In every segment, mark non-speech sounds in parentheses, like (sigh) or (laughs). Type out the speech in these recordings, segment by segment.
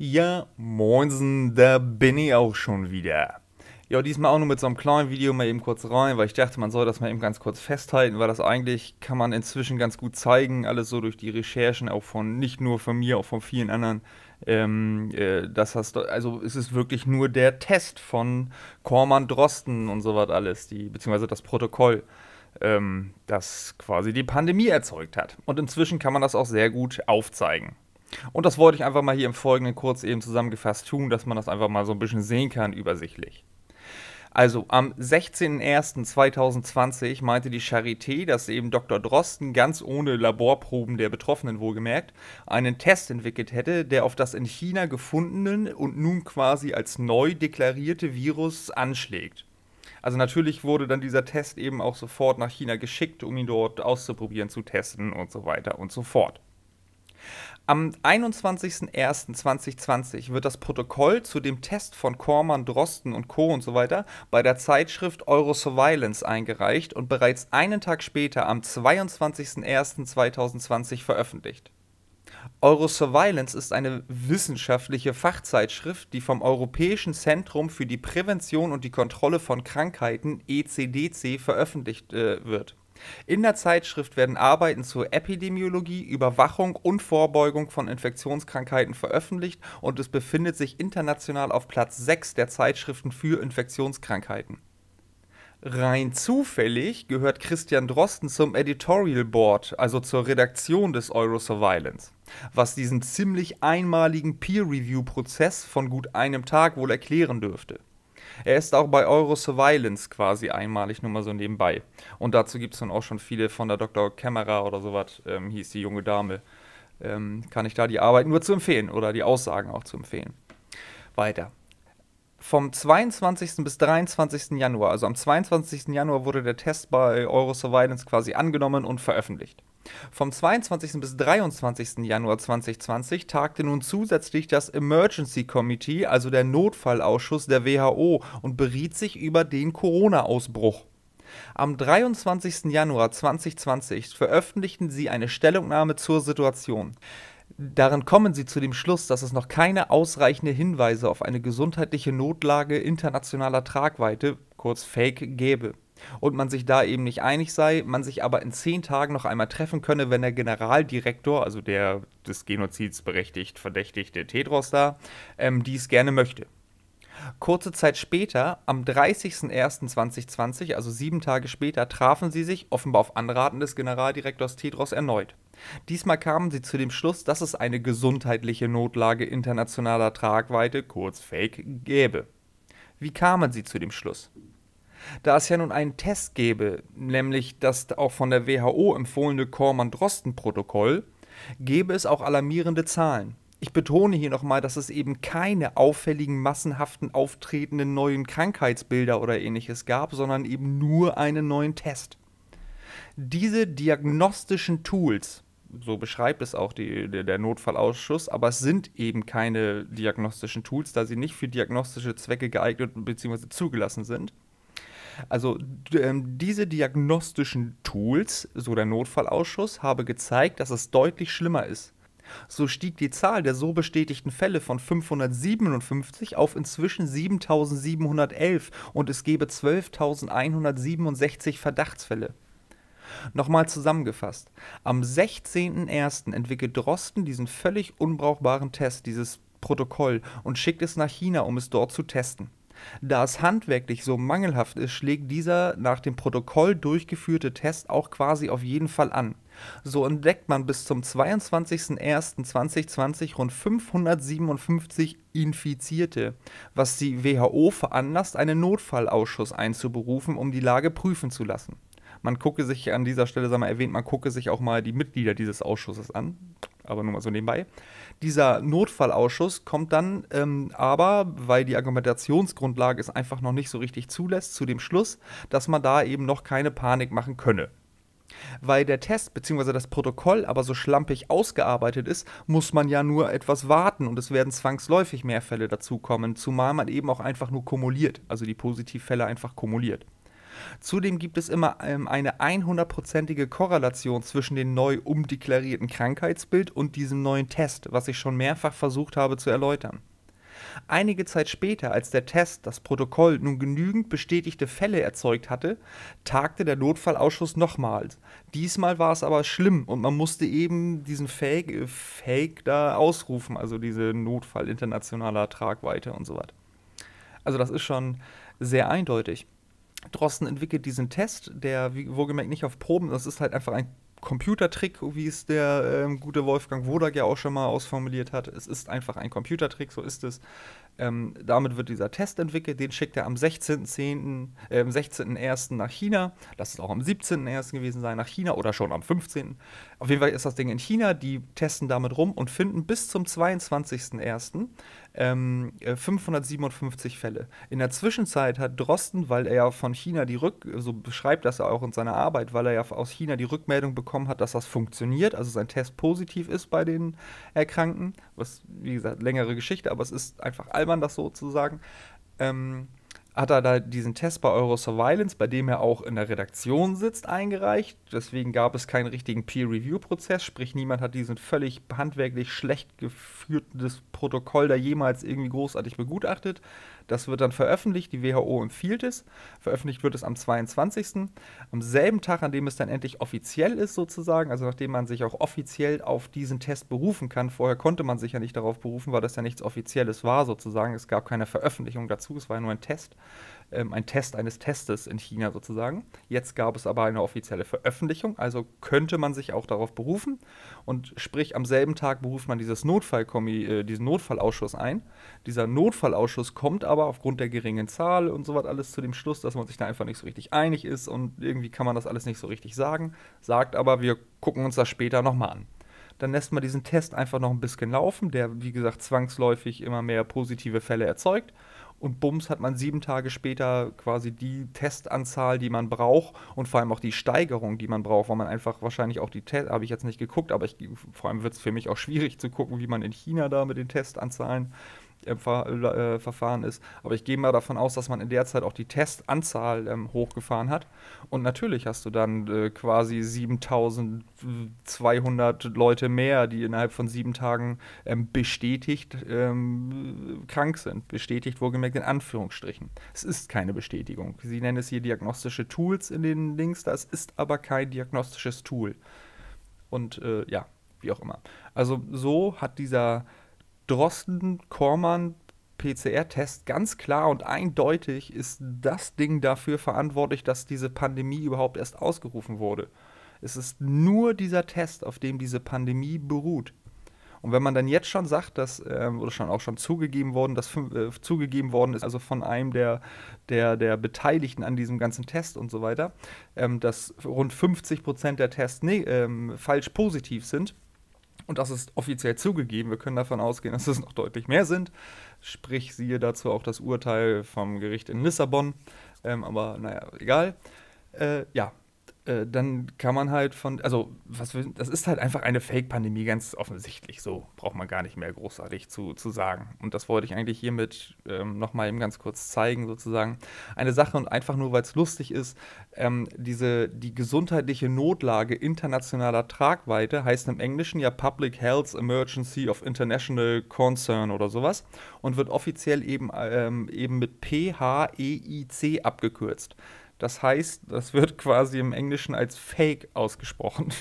Ja, moinsen, da bin ich auch schon wieder. Ja, diesmal auch nur mit so einem kleinen Video mal eben kurz rein, weil ich dachte, man soll das mal eben ganz kurz festhalten, weil das eigentlich kann man inzwischen ganz gut zeigen, alles so durch die Recherchen, auch von nicht nur von mir, auch von vielen anderen. Ähm, äh, das heißt, also es ist wirklich nur der Test von Kormann Drosten und sowas alles, die, beziehungsweise das Protokoll, ähm, das quasi die Pandemie erzeugt hat. Und inzwischen kann man das auch sehr gut aufzeigen. Und das wollte ich einfach mal hier im Folgenden kurz eben zusammengefasst tun, dass man das einfach mal so ein bisschen sehen kann, übersichtlich. Also am 16.01.2020 meinte die Charité, dass eben Dr. Drosten ganz ohne Laborproben der Betroffenen wohlgemerkt einen Test entwickelt hätte, der auf das in China gefundenen und nun quasi als neu deklarierte Virus anschlägt. Also natürlich wurde dann dieser Test eben auch sofort nach China geschickt, um ihn dort auszuprobieren, zu testen und so weiter und so fort. Am 21.01.2020 wird das Protokoll zu dem Test von Kormann, Drosten und Co. und so weiter bei der Zeitschrift Eurosurveillance eingereicht und bereits einen Tag später am 22.01.2020 veröffentlicht. Eurosurveillance ist eine wissenschaftliche Fachzeitschrift, die vom Europäischen Zentrum für die Prävention und die Kontrolle von Krankheiten ECDC veröffentlicht äh, wird. In der Zeitschrift werden Arbeiten zur Epidemiologie, Überwachung und Vorbeugung von Infektionskrankheiten veröffentlicht und es befindet sich international auf Platz 6 der Zeitschriften für Infektionskrankheiten. Rein zufällig gehört Christian Drosten zum Editorial Board, also zur Redaktion des Eurosurveillance, was diesen ziemlich einmaligen Peer-Review-Prozess von gut einem Tag wohl erklären dürfte. Er ist auch bei Euro Surveillance quasi einmalig, nur mal so nebenbei. Und dazu gibt es dann auch schon viele von der Dr. Camera oder sowas, ähm, hieß die junge Dame. Ähm, kann ich da die Arbeit nur zu empfehlen oder die Aussagen auch zu empfehlen. Weiter. Vom 22. bis 23. Januar, also am 22. Januar wurde der Test bei Euro Surveillance quasi angenommen und veröffentlicht. Vom 22. bis 23. Januar 2020 tagte nun zusätzlich das Emergency Committee, also der Notfallausschuss der WHO, und beriet sich über den Corona-Ausbruch. Am 23. Januar 2020 veröffentlichten sie eine Stellungnahme zur Situation. Darin kommen sie zu dem Schluss, dass es noch keine ausreichenden Hinweise auf eine gesundheitliche Notlage internationaler Tragweite, kurz Fake, gäbe und man sich da eben nicht einig sei, man sich aber in zehn Tagen noch einmal treffen könne, wenn der Generaldirektor, also der des Genozids berechtigt verdächtigte Tedros da, ähm, dies gerne möchte. Kurze Zeit später, am 30.01.2020, also sieben Tage später, trafen sie sich, offenbar auf Anraten des Generaldirektors Tedros, erneut. Diesmal kamen sie zu dem Schluss, dass es eine gesundheitliche Notlage internationaler Tragweite, kurz Fake, gäbe. Wie kamen sie zu dem Schluss? da es ja nun einen Test gäbe, nämlich das auch von der WHO empfohlene Korman-Drosten-Protokoll, gäbe es auch alarmierende Zahlen. Ich betone hier nochmal, dass es eben keine auffälligen, massenhaften, auftretenden neuen Krankheitsbilder oder ähnliches gab, sondern eben nur einen neuen Test. Diese diagnostischen Tools, so beschreibt es auch die, der Notfallausschuss, aber es sind eben keine diagnostischen Tools, da sie nicht für diagnostische Zwecke geeignet bzw. zugelassen sind. Also ähm, diese diagnostischen Tools, so der Notfallausschuss, habe gezeigt, dass es deutlich schlimmer ist. So stieg die Zahl der so bestätigten Fälle von 557 auf inzwischen 7711 und es gebe 12167 Verdachtsfälle. Nochmal zusammengefasst. Am 16.01. entwickelt Drosten diesen völlig unbrauchbaren Test, dieses Protokoll, und schickt es nach China, um es dort zu testen. Da es handwerklich so mangelhaft ist, schlägt dieser nach dem Protokoll durchgeführte Test auch quasi auf jeden Fall an. So entdeckt man bis zum 22.01.2020 rund 557 Infizierte, was die WHO veranlasst, einen Notfallausschuss einzuberufen, um die Lage prüfen zu lassen. Man gucke sich an dieser Stelle, sei mal erwähnt, man gucke sich auch mal die Mitglieder dieses Ausschusses an aber nur mal so nebenbei. Dieser Notfallausschuss kommt dann ähm, aber, weil die Argumentationsgrundlage es einfach noch nicht so richtig zulässt, zu dem Schluss, dass man da eben noch keine Panik machen könne. Weil der Test bzw. das Protokoll aber so schlampig ausgearbeitet ist, muss man ja nur etwas warten und es werden zwangsläufig mehr Fälle dazukommen, zumal man eben auch einfach nur kumuliert, also die Positivfälle einfach kumuliert. Zudem gibt es immer ähm, eine 100%ige Korrelation zwischen dem neu umdeklarierten Krankheitsbild und diesem neuen Test, was ich schon mehrfach versucht habe zu erläutern. Einige Zeit später, als der Test das Protokoll nun genügend bestätigte Fälle erzeugt hatte, tagte der Notfallausschuss nochmals. Diesmal war es aber schlimm und man musste eben diesen Fake, äh, Fake da ausrufen, also diese Notfall internationaler Tragweite und so weiter. Also das ist schon sehr eindeutig. Drosten entwickelt diesen Test, der wohlgemerkt nicht auf Proben, das ist halt einfach ein Computertrick, wie es der ähm, gute Wolfgang Wodak ja auch schon mal ausformuliert hat. Es ist einfach ein Computertrick, so ist es. Ähm, damit wird dieser Test entwickelt, den schickt er am 16.01. Äh, 16 nach China. Das ist auch am 17.01. gewesen sein, nach China oder schon am 15. Auf jeden Fall ist das Ding in China, die testen damit rum und finden bis zum 22.01 ähm, 557 äh, Fälle. In der Zwischenzeit hat Drosten, weil er ja von China die Rück, so beschreibt das er auch in seiner Arbeit, weil er ja aus China die Rückmeldung bekommen hat, dass das funktioniert, also sein Test positiv ist bei den Erkrankten, was wie gesagt längere Geschichte, aber es ist einfach albern, das so zu sagen. Ähm, hat er da diesen Test bei Euro bei dem er auch in der Redaktion sitzt, eingereicht. Deswegen gab es keinen richtigen Peer-Review-Prozess, sprich niemand hat diesen völlig handwerklich schlecht geführten Protokoll da jemals irgendwie großartig begutachtet. Das wird dann veröffentlicht, die WHO empfiehlt es. Veröffentlicht wird es am 22. Am selben Tag, an dem es dann endlich offiziell ist, sozusagen, also nachdem man sich auch offiziell auf diesen Test berufen kann. Vorher konnte man sich ja nicht darauf berufen, weil das ja nichts Offizielles war, sozusagen. Es gab keine Veröffentlichung dazu, es war ja nur ein Test. Ähm, ein Test eines Testes in China sozusagen. Jetzt gab es aber eine offizielle Veröffentlichung, also könnte man sich auch darauf berufen. Und sprich, am selben Tag beruft man dieses Notfallkommi, äh, diesen Notfallausschuss ein. Dieser Notfallausschuss kommt aber aber aufgrund der geringen Zahl und so was alles zu dem Schluss, dass man sich da einfach nicht so richtig einig ist und irgendwie kann man das alles nicht so richtig sagen. Sagt aber, wir gucken uns das später nochmal an. Dann lässt man diesen Test einfach noch ein bisschen laufen, der wie gesagt zwangsläufig immer mehr positive Fälle erzeugt und bums hat man sieben Tage später quasi die Testanzahl, die man braucht und vor allem auch die Steigerung, die man braucht, weil man einfach wahrscheinlich auch die Tests, habe ich jetzt nicht geguckt, aber ich, vor allem wird es für mich auch schwierig zu gucken, wie man in China da mit den Testanzahlen äh, Verfahren ist. Aber ich gehe mal davon aus, dass man in der Zeit auch die Testanzahl ähm, hochgefahren hat. Und natürlich hast du dann äh, quasi 7200 Leute mehr, die innerhalb von sieben Tagen ähm, bestätigt ähm, krank sind. Bestätigt wohlgemerkt in Anführungsstrichen. Es ist keine Bestätigung. Sie nennen es hier diagnostische Tools in den Links. Das ist aber kein diagnostisches Tool. Und äh, ja, wie auch immer. Also so hat dieser Drosten-Kormann PCR-Test ganz klar und eindeutig ist das Ding dafür verantwortlich, dass diese Pandemie überhaupt erst ausgerufen wurde. Es ist nur dieser Test, auf dem diese Pandemie beruht. Und wenn man dann jetzt schon sagt, dass, äh, oder schon auch schon zugegeben worden, dass äh, zugegeben worden ist, also von einem der, der, der Beteiligten an diesem ganzen Test und so weiter, ähm, dass rund 50 Prozent der Tests nee, ähm, falsch positiv sind, und das ist offiziell zugegeben, wir können davon ausgehen, dass es noch deutlich mehr sind. Sprich, siehe dazu auch das Urteil vom Gericht in Lissabon. Ähm, aber naja, egal. Äh, ja, äh, dann kann man halt von, also was wir, das ist halt einfach eine Fake-Pandemie, ganz offensichtlich. So braucht man gar nicht mehr großartig zu, zu sagen. Und das wollte ich eigentlich hiermit ähm, nochmal eben ganz kurz zeigen, sozusagen. Eine Sache und einfach nur, weil es lustig ist, ähm, diese, die gesundheitliche Notlage internationaler Tragweite heißt im Englischen ja Public Health Emergency of International Concern oder sowas und wird offiziell eben, ähm, eben mit PHEIC abgekürzt. Das heißt, das wird quasi im Englischen als Fake ausgesprochen.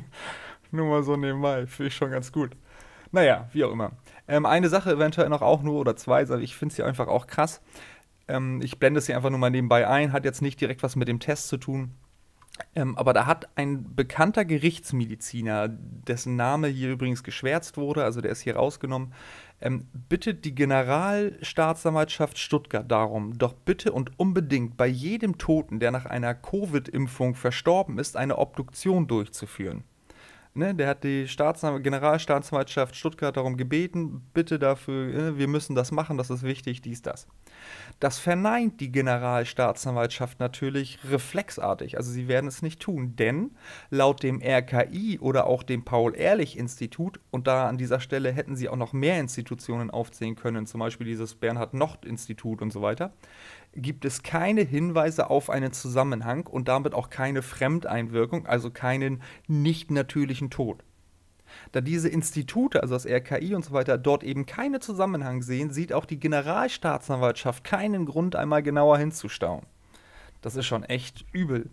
(laughs) nur mal so nebenbei, finde ich schon ganz gut. Naja, wie auch immer. Ähm, eine Sache eventuell noch auch nur oder zwei, ich finde es hier einfach auch krass. Ähm, ich blende es hier einfach nur mal nebenbei ein, hat jetzt nicht direkt was mit dem Test zu tun. Ähm, aber da hat ein bekannter Gerichtsmediziner, dessen Name hier übrigens geschwärzt wurde, also der ist hier rausgenommen, ähm, bittet die Generalstaatsanwaltschaft Stuttgart darum, doch bitte und unbedingt bei jedem Toten, der nach einer Covid-Impfung verstorben ist, eine Obduktion durchzuführen. Ne, der hat die Staatsanw Generalstaatsanwaltschaft Stuttgart darum gebeten, bitte dafür, äh, wir müssen das machen, das ist wichtig, dies, das. Das verneint die Generalstaatsanwaltschaft natürlich reflexartig, also sie werden es nicht tun, denn laut dem RKI oder auch dem Paul-Ehrlich-Institut, und da an dieser Stelle hätten sie auch noch mehr Institutionen aufzählen können, zum Beispiel dieses Bernhard-Nocht-Institut und so weiter, gibt es keine Hinweise auf einen Zusammenhang und damit auch keine Fremdeinwirkung, also keinen nicht natürlichen Tod. Da diese Institute, also das RKI und so weiter, dort eben keinen Zusammenhang sehen, sieht auch die Generalstaatsanwaltschaft keinen Grund, einmal genauer hinzustauen. Das ist schon echt übel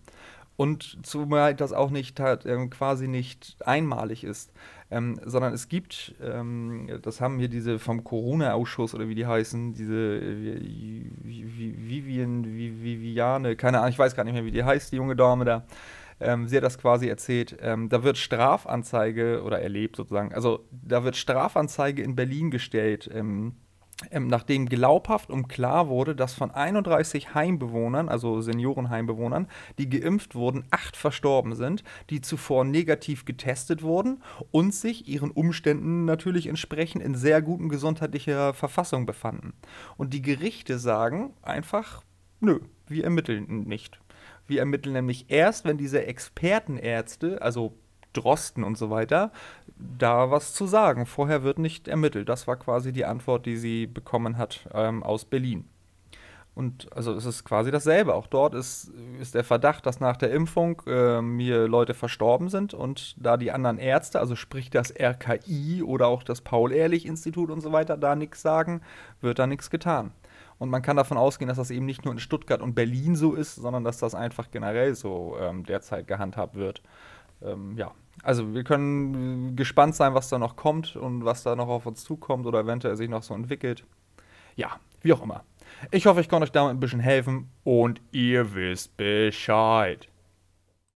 und zumal das auch nicht ähm, quasi nicht einmalig ist, ähm, sondern es gibt, ähm, das haben hier diese vom Corona-Ausschuss oder wie die heißen, diese Vivian, äh, Viviane, keine Ahnung, ich weiß gar nicht mehr, wie die heißt, die junge Dame da. Ähm, sie hat das quasi erzählt, ähm, da wird Strafanzeige oder erlebt sozusagen, also da wird Strafanzeige in Berlin gestellt. Ähm, ähm, nachdem glaubhaft und klar wurde, dass von 31 Heimbewohnern, also Seniorenheimbewohnern, die geimpft wurden, acht verstorben sind, die zuvor negativ getestet wurden und sich ihren Umständen natürlich entsprechend in sehr guten gesundheitlicher Verfassung befanden. Und die Gerichte sagen einfach, nö, wir ermitteln nicht. Wir ermitteln nämlich erst, wenn diese Expertenärzte, also Drosten und so weiter, da was zu sagen. Vorher wird nicht ermittelt. Das war quasi die Antwort, die sie bekommen hat ähm, aus Berlin. Und also es ist quasi dasselbe. Auch dort ist, ist der Verdacht, dass nach der Impfung äh, mir Leute verstorben sind und da die anderen Ärzte, also sprich das RKI oder auch das Paul-Ehrlich-Institut und so weiter, da nichts sagen, wird da nichts getan. Und man kann davon ausgehen, dass das eben nicht nur in Stuttgart und Berlin so ist, sondern dass das einfach generell so ähm, derzeit gehandhabt wird. Ähm, ja, also wir können äh, gespannt sein, was da noch kommt und was da noch auf uns zukommt oder eventuell sich noch so entwickelt. Ja, wie auch immer. Ich hoffe, ich konnte euch damit ein bisschen helfen und ihr wisst Bescheid.